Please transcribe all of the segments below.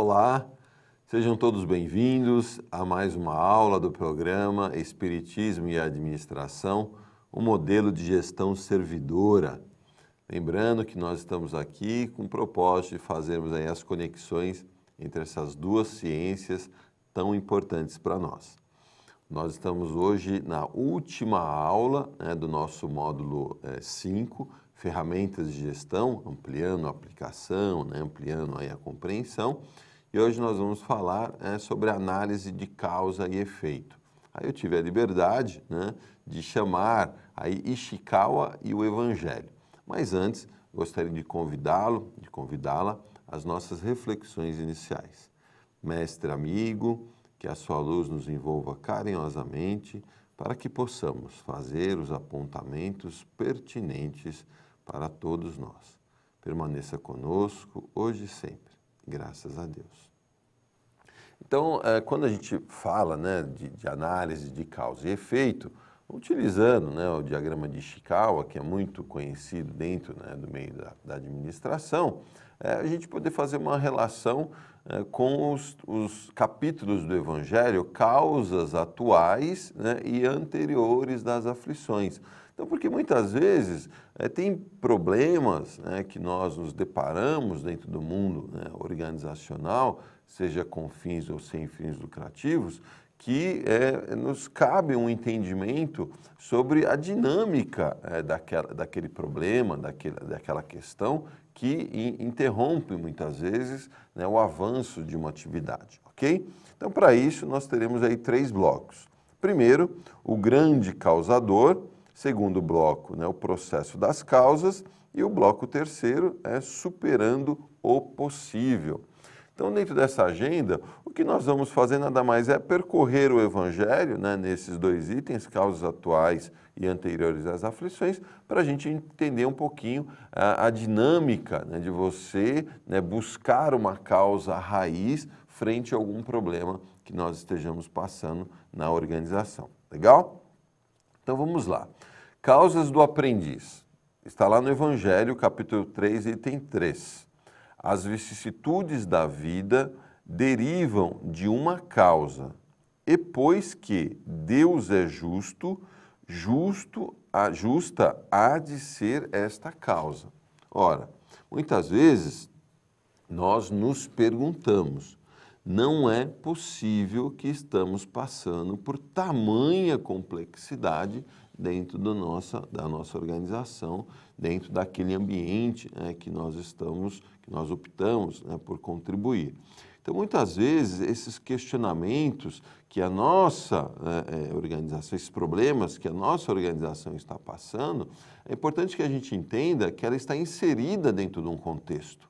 Olá, sejam todos bem-vindos a mais uma aula do programa Espiritismo e Administração, o um modelo de gestão servidora. Lembrando que nós estamos aqui com o propósito de fazermos aí as conexões entre essas duas ciências tão importantes para nós. Nós estamos hoje na última aula né, do nosso módulo 5, eh, é, ferramentas de gestão, ampliando a aplicação, né, ampliando aí a compreensão. E hoje nós vamos falar é, sobre análise de causa e efeito. Aí eu tive a liberdade né, de chamar aí Ishikawa e o Evangelho. Mas antes, gostaria de convidá-lo, de convidá-la às nossas reflexões iniciais. Mestre amigo, que a sua luz nos envolva carinhosamente para que possamos fazer os apontamentos pertinentes para todos nós. Permaneça conosco hoje e sempre. Graças a Deus. Então, é, quando a gente fala né, de, de, análise de causa e efeito, utilizando né, o diagrama de Ishikawa, que é muito conhecido dentro né, do meio da, da administração, é, a gente poder fazer uma relação eh, com os, os, capítulos do Evangelho, causas atuais né, e anteriores das aflições. Então, porque muitas vezes é, tem problemas né, que nós nos deparamos dentro do mundo né, organizacional, seja com fins ou sem fins lucrativos, que é, nos cabe um entendimento sobre a dinâmica é, daquela, daquele problema, daquele, daquela questão que in, interrompe muitas vezes né, o avanço de uma atividade, ok? Então, para isso, nós teremos aí três blocos. Primeiro, o grande causador. Segundo bloco, né, o processo das causas. E o bloco terceiro é superando o possível. Então, dentro dessa agenda, o que nós vamos fazer nada mais é percorrer o Evangelho né, nesses dois itens, causas atuais e anteriores às aflições, para a gente entender um pouquinho a, a dinâmica né, de você né, buscar uma causa raiz frente a algum problema que nós estejamos passando na organização. Legal? Então vamos lá. Causas do aprendiz. Está lá no Evangelho, capítulo 3, item 3. As vicissitudes da vida derivam de uma causa. E pois que Deus é justo, justo, a, justa há de ser esta causa. Ora, muitas vezes nós nos perguntamos, não é possível que estamos passando por tamanha complexidade dentro do nossa, da nossa organização, dentro daquele ambiente né, que nós estamos, nós optamos né, por contribuir. Então, muitas vezes, esses questionamentos que a nossa né, é, organização, esses problemas que a nossa organização está passando, é importante que a gente entenda que ela está inserida dentro de um contexto.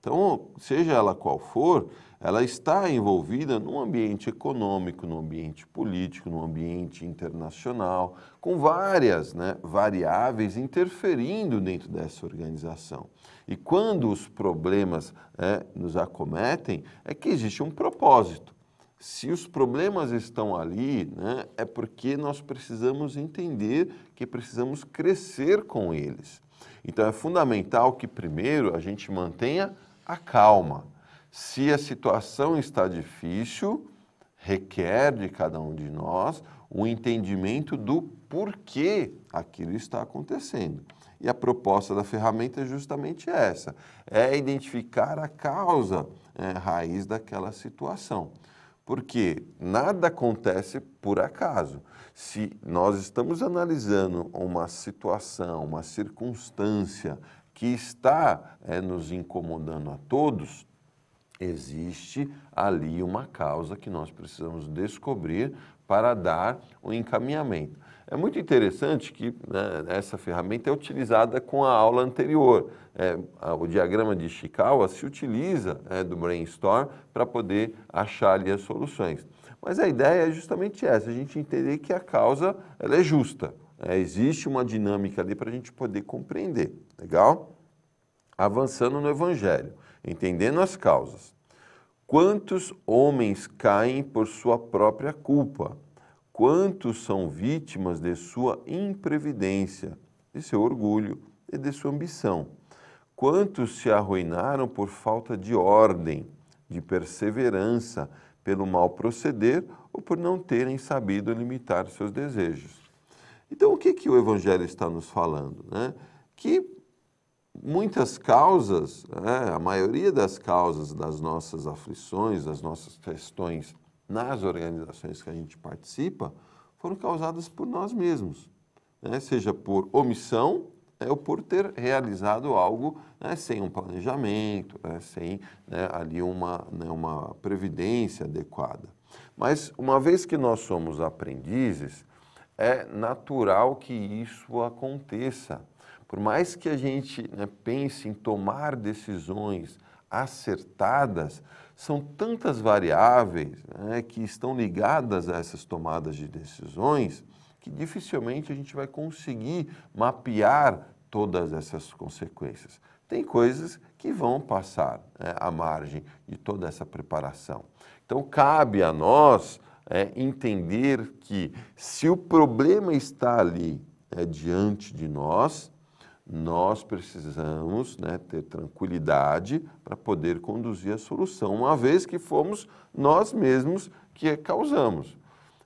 Então, seja ela qual for, ela está envolvida num ambiente econômico, num ambiente político, num ambiente internacional, com várias né, variáveis interferindo dentro dessa organização. E quando os problemas é, nos acometem, é que existe um propósito. Se os problemas estão ali, né, é porque nós precisamos entender que precisamos crescer com eles. Então, é fundamental que, primeiro, a gente mantenha acalma. Se a situação está difícil, requer de cada um de nós o entendimento do porquê aquilo está acontecendo. E a proposta da ferramenta é justamente essa: é identificar a causa é, raiz daquela situação. Porque nada acontece por acaso. Se nós estamos analisando uma situação, uma circunstância que está é, nos incomodando a todos, existe ali uma causa que nós precisamos descobrir para dar o um encaminhamento. É muito interessante que né, essa ferramenta é utilizada com a aula anterior. É, o diagrama de Chikawa se utiliza é, do brainstorm para poder achar ali as soluções. Mas a ideia é justamente essa, a gente entender que a causa ela é justa. É, existe uma dinâmica ali para a gente poder compreender. Legal? Avançando no Evangelho, entendendo as causas. Quantos homens caem por sua própria culpa? Quantos são vítimas de sua imprevidência, de seu orgulho e de sua ambição? Quantos se arruinaram por falta de ordem, de perseverança, pelo mal proceder ou por não terem sabido limitar seus desejos? Então, o que, que o Evangelho está nos falando? Né? Que muitas causas, né, a maioria das causas das nossas aflições, das nossas questões nas organizações que a gente participa, foram causadas por nós mesmos, né, seja por omissão né, ou por ter realizado algo né, sem um planejamento, né, sem né, ali uma, uma previdência adequada. Mas uma vez que nós somos aprendizes, é natural que isso aconteça por mais que a gente né, pense em tomar decisões acertadas, são tantas variáveis né, que estão ligadas a essas tomadas de decisões que dificilmente a gente vai conseguir mapear todas essas consequências. Tem coisas que vão passar né, à margem de toda essa preparação. Então, cabe a nós é, entender que se o problema está ali é, diante de nós, nós precisamos né, ter tranquilidade para poder conduzir a solução, uma vez que fomos nós mesmos que a causamos.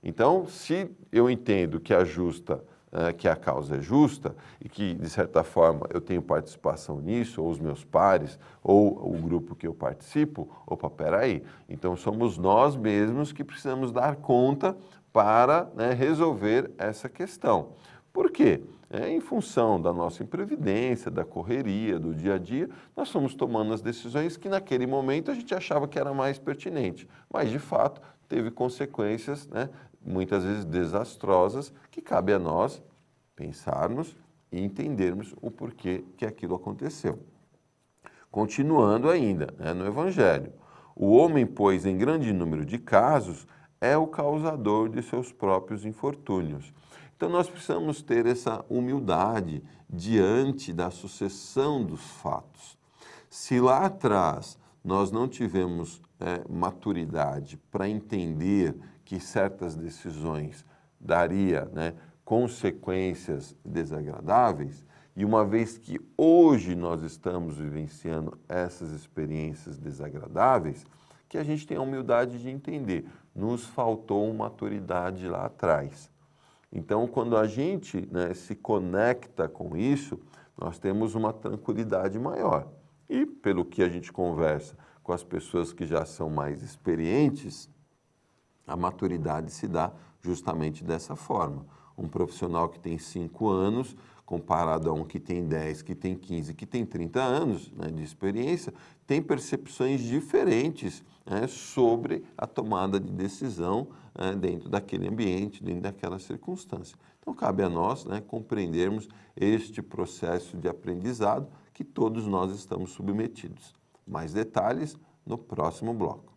Então, se eu entendo que a justa, eh, que a causa é justa e que, de certa forma, eu tenho participação nisso, ou os meus pares, ou o grupo que eu participo, opa, peraí, então somos nós mesmos que precisamos dar conta para né, resolver essa questão. Por quê? É, em função da nossa imprevidência, da correria, do dia a dia, nós fomos tomando as decisões que naquele momento a gente achava que era mais pertinente, mas de fato teve consequências, né, muitas vezes desastrosas, que cabe a nós pensarmos e entendermos o porquê que aquilo aconteceu. Continuando ainda né, no Evangelho, o homem, pois, em grande número de casos, é o causador de seus próprios infortúnios. Então nós precisamos ter essa humildade diante da sucessão dos fatos. Se lá atrás nós não tivemos é, maturidade para entender que certas decisões daria né, consequências desagradáveis, e uma vez que hoje nós estamos vivenciando essas experiências desagradáveis, que a gente tem a humildade de entender, nos faltou maturidade lá atrás. Então, quando a gente né, se conecta com isso, nós temos uma tranquilidade maior. E pelo que a gente conversa com as pessoas que já são mais experientes, a maturidade se dá justamente dessa forma. Um profissional que tem cinco anos comparado a um que tem 10, que tem 15, que tem 30 anos né, de experiência, tem percepções diferentes né, sobre a tomada de decisão né, dentro daquele ambiente, dentro daquela circunstância. Então, cabe a nós né, compreendermos este processo de aprendizado que todos nós estamos submetidos. Mais detalhes no próximo bloco.